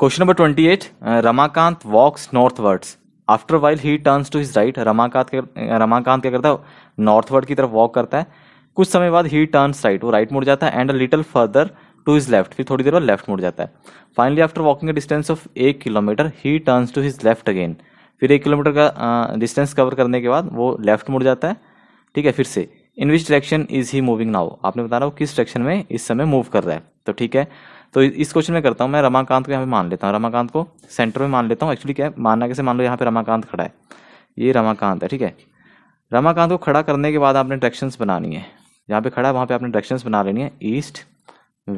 question number twenty eight Ramakant walks northwards after while he turns to his right Ramakant Ramakant क्या करता है northward की तरफ वॉक करता है कुछ समय बाद ही टर्न्स राइट वो राइट मुड़ जाता है and a little further to his left फिर थोड़ी देर बाद लेफ्ट मुड़ जाता है finally after walking distance of एक kilometre he turns to his left again फिर एक किलोमीटर का डिस्टेंस uh, कवर करने के बाद वो लेफ्ट मुड़ जाता है ठीक है फिर से in which direction is he moving now आपने बता रहा हूँ किस डायरेक्शन में इस समय मूव कर रहा है तो ठीक है तो इस क्वेश्चन में करता हूँ मैं रमाकांत को यहाँ पे मान लेता हूँ रमाकांत को सेंटर में मान लेता हूँ एक्चुअली क्या है मानना कैसे मान लो यहाँ पे रमाकांत खड़ा है ये रमाकांत है ठीक है रमाकांत को खड़ा करने के बाद आपने डायरेक्शंस बनानी है जहाँ पे खड़ा है वहाँ पे आपने डायरेक्शंस बना लेनी है ईस्ट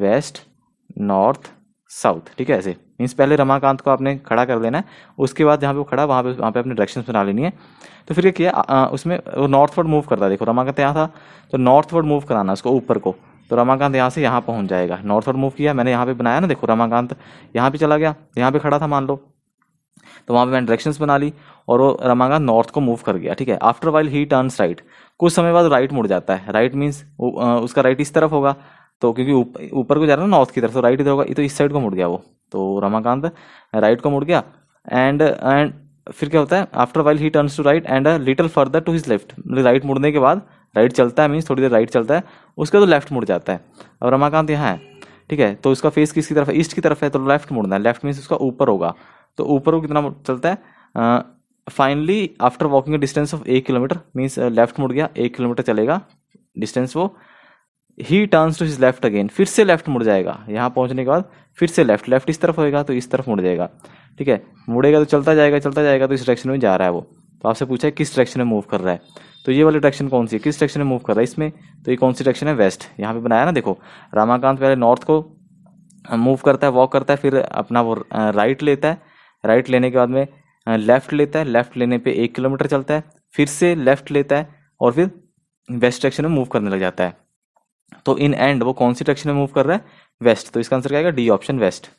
वेस्ट नॉर्थ साउथ ठीक है ऐसे मीन्स पहले रमाकांत को आपने खड़ा कर देना है उसके बाद जहाँ पे वो खड़ा वहाँ पे वहाँ पे अपने डायरेक्शंस बना लेनी है तो फिर ये किया उसमें वो नॉर्थवर्ड मूव करता है देखो रमाकांत यहाँ था तो नॉर्थवर्ड मूव कराना उसको ऊपर को तो रमाकांत यहाँ से यहाँ पहुँच जाएगा नॉर्थ और मूव किया मैंने यहाँ पे बनाया ना देखो रमाकांत यहाँ पे चला गया तो यहाँ पे खड़ा था मान लो तो वहाँ पे मैंने डायरेक्शंस बना ली और वो रमाकांत नॉर्थ को मूव कर गया ठीक है after while he turns right कुछ समय बाद राइट मुड़ जाता है राइट मीन्स उसका राइट इस तरफ होगा तो क्योंकि ऊपर को जा रहा है ना नॉर्थ की तरफ तो राइट इधर होगा तो इस साइड को मुड़ गया वो तो रमाकांत राइट को मुड़ गया एंड एंड फिर क्या होता है after while he turns to right and little further to his left right मुड़ने के बाद राइट चलता है मीन्स थोड़ी देर राइट चलता है उसके तो लेफ्ट मुड़ जाता है अब रमाकांत यहाँ है ठीक है तो उसका फेस किसकी तरफ है ईस्ट की तरफ है तो लेफ्ट मुड़ना है लेफ्ट मीन्स उसका ऊपर होगा तो ऊपर को कितना चलता है finally after walking distance of एक किलोमीटर मीन्स लेफ्ट मुड़ गया एक किलोमीटर चलेगा डिस्टेंस वो he turns to his left again फिर से लेफ्ट मुड़ जाएगा यहाँ पहुँचने के बाद फिर से लेफ्ट लेफ्ट इस तरफ होएगा तो इस तरफ मुड़ जाएगा ठीक है मुड़ेगा तो चलता जाएगा चलता जाएगा तो इस डायरेक्शन में जा रहा है वो तो आपसे पूछा है किस डायरेक्शन में मूव कर रहा है तो ये वाली डायरेक्शन कौन सी है किस डायरेक्शन में मूव कर रहा है इसमें तो ये कौन सी डायरेक्शन है वेस्ट यहाँ पे बनाया ना देखो रामाकांत पहले नॉर्थ को मूव करता है वॉक करता है फिर अपना वो राइट लेता है राइट लेने के बाद में लेफ्ट लेता है लेफ्ट लेने पर एक किलोमीटर चलता है फिर से लेफ्ट लेता है और फिर वेस्ट डायरेक्शन में मूव करने लग जाता है तो इन एंड वो कौन सी डायरेक्शन में मूव कर रहा है वेस्ट तो इसका आंसर क्या डी ऑप्शन वेस्ट